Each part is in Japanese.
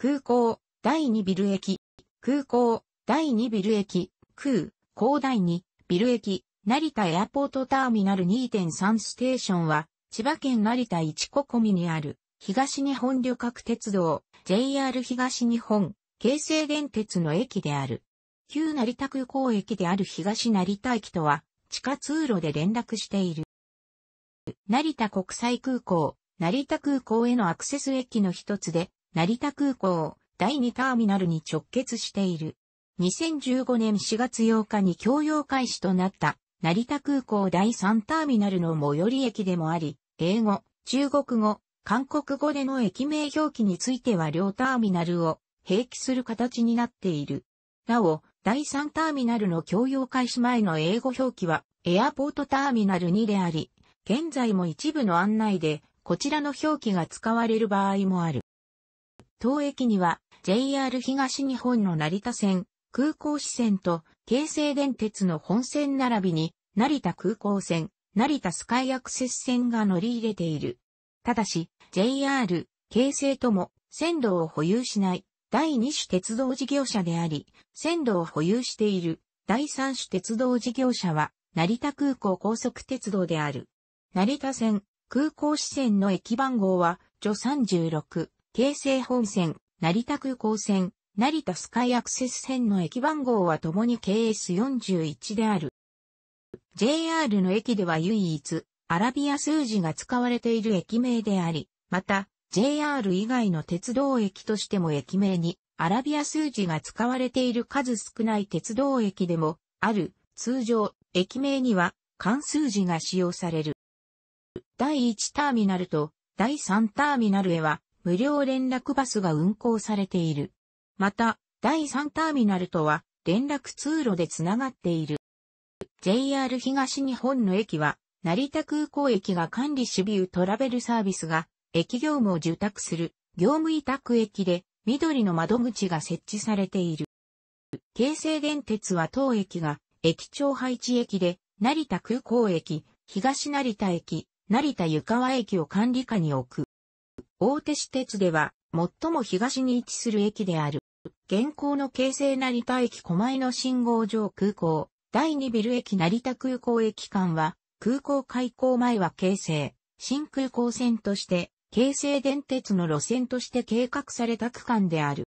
空港、第2ビル駅、空港、第2ビル駅、空、港第2、ビル駅、成田エアポートターミナル2.3ステーションは、千葉県成田一小込にある、東日本旅客鉄道、JR 東日本、京成電鉄の駅である。旧成田空港駅である東成田駅とは、地下通路で連絡している。成田国際空港、成田空港へのアクセス駅の一つで、成田空港第2ターミナルに直結している。2015年4月8日に供用開始となった成田空港第3ターミナルの最寄り駅でもあり、英語、中国語、韓国語での駅名表記については両ターミナルを併記する形になっている。なお、第3ターミナルの供用開始前の英語表記は、エアポートターミナル2であり、現在も一部の案内で、こちらの表記が使われる場合もある。当駅には JR 東日本の成田線、空港支線と京成電鉄の本線並びに成田空港線、成田スカイアクセス線が乗り入れている。ただし JR、京成とも線路を保有しない第2種鉄道事業者であり、線路を保有している第3種鉄道事業者は成田空港高速鉄道である。成田線、空港支線の駅番号は、除36。京成本線、成田空港線、成田スカイアクセス線の駅番号は共に KS41 である。JR の駅では唯一、アラビア数字が使われている駅名であり、また、JR 以外の鉄道駅としても駅名に、アラビア数字が使われている数少ない鉄道駅でも、ある、通常、駅名には、関数字が使用される。第1ターミナルと、第3ターミナルへは、無料連絡バスが運行されている。また、第3ターミナルとは連絡通路でつながっている。JR 東日本の駅は、成田空港駅が管理ュートラベルサービスが、駅業務を受託する、業務委託駅で、緑の窓口が設置されている。京成電鉄は当駅が、駅長配置駅で、成田空港駅、東成田駅、成田湯川駅を管理下に置く。大手私鉄では、最も東に位置する駅である。現行の京成成田駅狛江の信号場空港、第2ビル駅成田空港駅間は、空港開港前は京成、新空港線として、京成電鉄の路線として計画された区間である。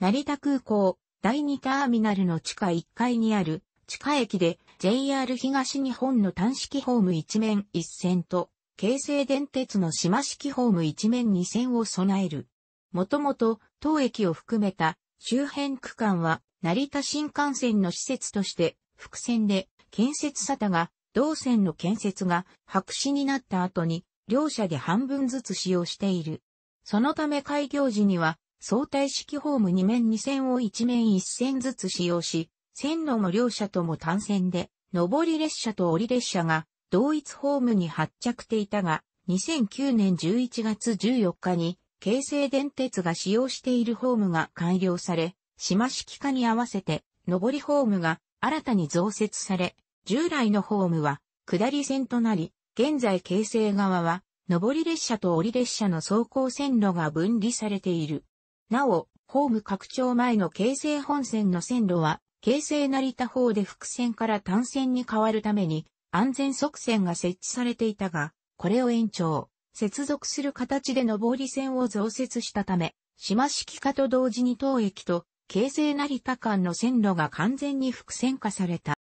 成田空港、第2ターミナルの地下1階にある、地下駅で JR 東日本の単式ホーム一面一線と京成電鉄の島式ホーム一面二線を備える。もともと、当駅を含めた周辺区間は、成田新幹線の施設として、伏線で、建設沙汰が、同線の建設が白紙になった後に、両社で半分ずつ使用している。そのため開業時には、相対式ホーム2面2線を1面1線ずつ使用し、線路も両者とも単線で、上り列車と降り列車が同一ホームに発着ていたが、2009年11月14日に、京成電鉄が使用しているホームが改良され、島式化に合わせて、上りホームが新たに増設され、従来のホームは下り線となり、現在京成側は、上り列車と降り列車の走行線路が分離されている。なお、ホーム拡張前の京成本線の線路は、京成成田方で複線から単線に変わるために、安全側線が設置されていたが、これを延長、接続する形で上り線を増設したため、島式化と同時に当駅と京成成田間の線路が完全に複線化された。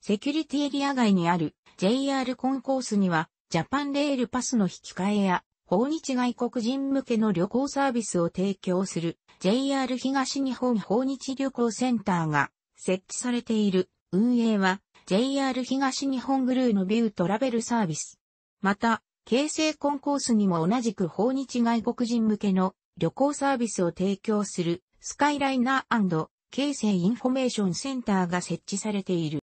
セキュリティエリア外にある JR コンコースにはジャパンレールパスの引き換えや訪日外国人向けの旅行サービスを提供する JR 東日本訪日旅行センターが設置されている運営は JR 東日本グルーのビュートラベルサービス。また、京成コンコースにも同じく訪日外国人向けの旅行サービスを提供するスカイライナー京成インフォメーションセンターが設置されている。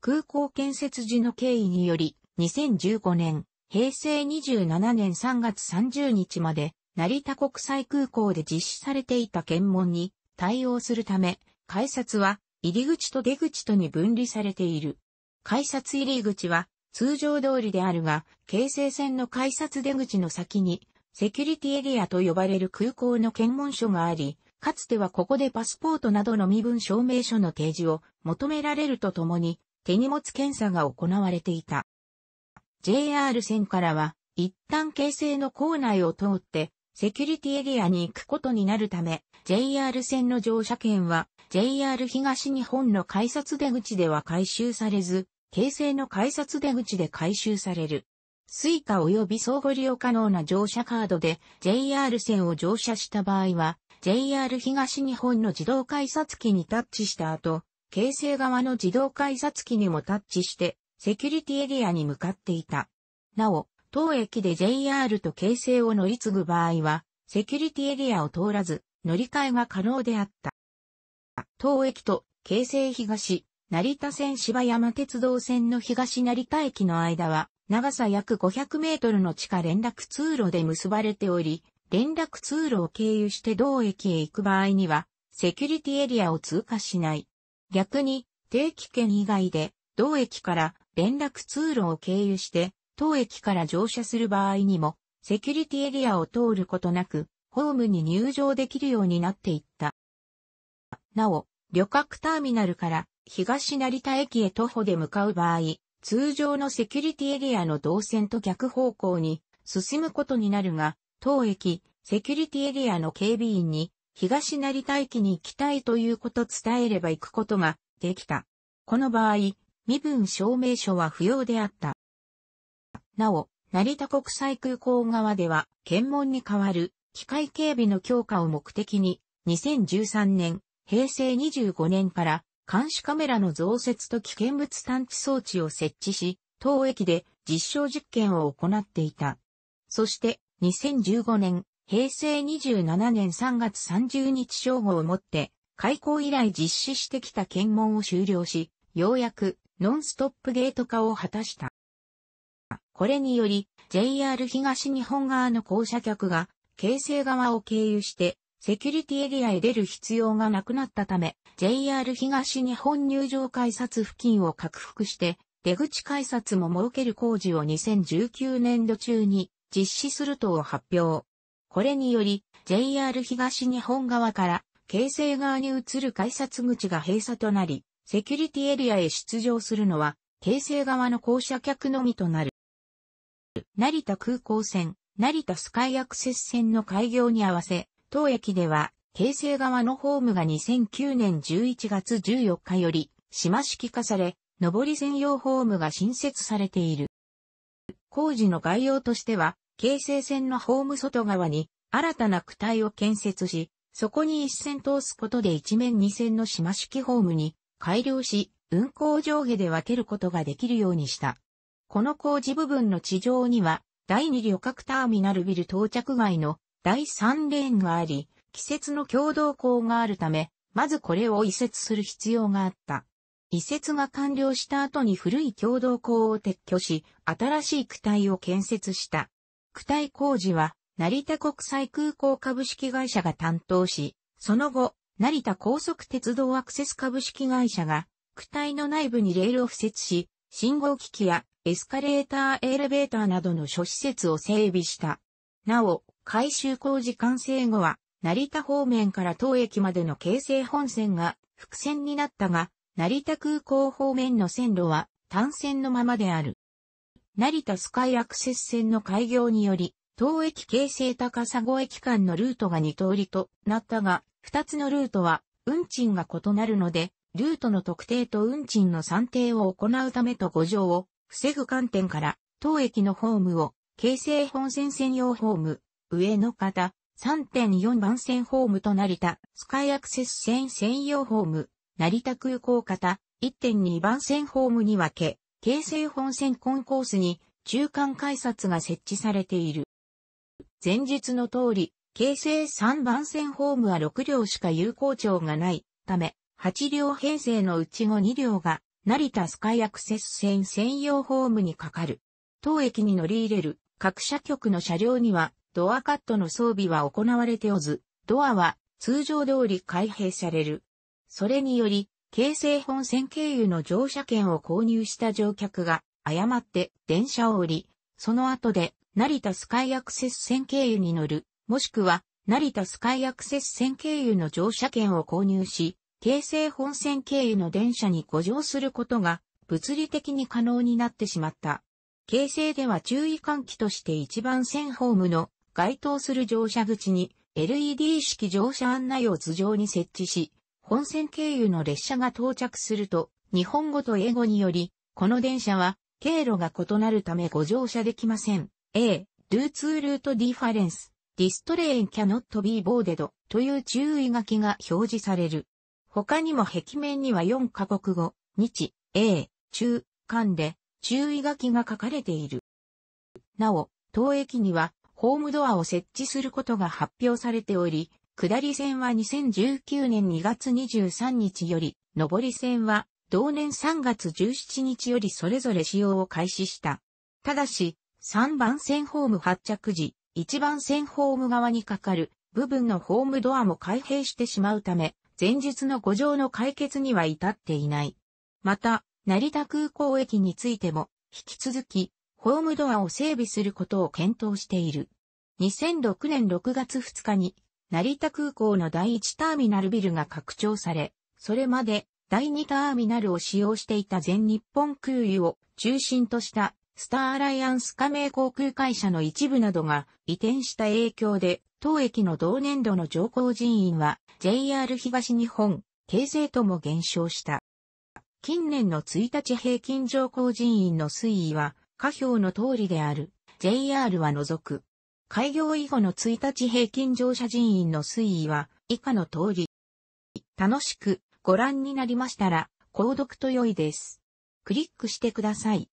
空港建設時の経緯により、2015年、平成27年3月30日まで、成田国際空港で実施されていた検問に対応するため、改札は入り口と出口とに分離されている。改札入り口は通常通りであるが、京成線の改札出口の先に、セキュリティエリアと呼ばれる空港の検問所があり、かつてはここでパスポートなどの身分証明書の提示を求められるとともに、手荷物検査が行われていた。JR 線からは、一旦京成の構内を通って、セキュリティエリアに行くことになるため、JR 線の乗車券は JR 東日本の改札出口では回収されず、京成の改札出口で回収される。スイカ及び相互利用可能な乗車カードで JR 線を乗車した場合は、JR 東日本の自動改札機にタッチした後、京成側の自動改札機にもタッチして、セキュリティエリアに向かっていた。なお、当駅で JR と京成を乗り継ぐ場合は、セキュリティエリアを通らず、乗り換えが可能であった。東駅と京成東、成田線芝山鉄道線の東成田駅の間は、長さ約500メートルの地下連絡通路で結ばれており、連絡通路を経由して同駅へ行く場合には、セキュリティエリアを通過しない。逆に、定期券以外で、同駅から連絡通路を経由して、当駅から乗車する場合にも、セキュリティエリアを通ることなく、ホームに入場できるようになっていった。なお、旅客ターミナルから東成田駅へ徒歩で向かう場合、通常のセキュリティエリアの動線と逆方向に進むことになるが、当駅、セキュリティエリアの警備員に東成田駅に行きたいということ伝えれば行くことができた。この場合、身分証明書は不要であった。なお、成田国際空港側では、検問に代わる機械警備の強化を目的に、2013年平成25年から監視カメラの増設と危険物探知装置を設置し、当駅で実証実験を行っていた。そして2015年、平成27年3月30日正午をもって、開校以来実施してきた検問を終了し、ようやくノンストップゲート化を果たした。これにより、JR 東日本側の降車客が、京成側を経由して、セキュリティエリアへ出る必要がなくなったため、JR 東日本入場改札付近を拡幅して、出口改札も設ける工事を2019年度中に実施するとを発表。これにより、JR 東日本側から京成側に移る改札口が閉鎖となり、セキュリティエリアへ出場するのは、京成側の降車客のみとなる。成田空港線、成田スカイアクセス線の開業に合わせ、当駅では、京成側のホームが2009年11月14日より、島式化され、上り専用ホームが新設されている。工事の概要としては、京成線のホーム外側に新たな区体を建設し、そこに一線通すことで一面二線の島式ホームに改良し、運行上下で分けることができるようにした。この工事部分の地上には、第二旅客ターミナルビル到着外の第3レーンがあり、季節の共同校があるため、まずこれを移設する必要があった。移設が完了した後に古い共同校を撤去し、新しい区体を建設した。区体工事は、成田国際空港株式会社が担当し、その後、成田高速鉄道アクセス株式会社が、区体の内部にレールを付設し、信号機器やエスカレーターエレベーターなどの諸施設を整備した。なお、改修工事完成後は、成田方面から当駅までの京成本線が複線になったが、成田空港方面の線路は単線のままである。成田スカイアクセス線の開業により、当駅京成高砂駅間のルートが2通りとなったが、2つのルートは運賃が異なるので、ルートの特定と運賃の算定を行うためと誤乗を防ぐ観点から、当駅のホームを京成本線専用ホーム、上野方、3.4番線ホームと成田、スカイアクセス線専用ホーム、成田空港方、1.2番線ホームに分け、京成本線コンコースに中間改札が設置されている。前述の通り、京成3番線ホームは6両しか有効庁がないため、8両編成のうちの2両が成田スカイアクセス線専用ホームにかかる。当駅に乗り入れる各社局の車両にはドアカットの装備は行われておず、ドアは通常通り開閉される。それにより、京成本線経由の乗車券を購入した乗客が誤って電車を降り、その後で成田スカイアクセス線経由に乗る、もしくは成田スカイアクセス線経由の乗車券を購入し、京成本線経由の電車に誤乗することが物理的に可能になってしまった。京成では注意喚起として一番線ホームの該当する乗車口に LED 式乗車案内を頭上に設置し、本線経由の列車が到着すると、日本語と英語により、この電車は経路が異なるためご乗車できません。A、d o t o Route Difference, This Train Cannot Be Boarded という注意書きが表示される。他にも壁面には4カ国語、日、英、中、間で注意書きが書かれている。なお、当駅にはホームドアを設置することが発表されており、下り線は2019年2月23日より、上り線は同年3月17日よりそれぞれ使用を開始した。ただし、3番線ホーム発着時、1番線ホーム側にかかる部分のホームドアも開閉してしまうため、前日の5乗の解決には至っていない。また、成田空港駅についても、引き続き、ホームドアを整備することを検討している。2006年6月2日に、成田空港の第1ターミナルビルが拡張され、それまで第2ターミナルを使用していた全日本空輸を中心としたスターアライアンス加盟航空会社の一部などが移転した影響で、当駅の同年度の乗降人員は JR 東日本、京成とも減少した。近年の1日平均乗降人員の推移は下表の通りである、JR は除く。開業以後の1日平均乗車人員の推移は以下の通り。楽しくご覧になりましたら、購読と良いです。クリックしてください。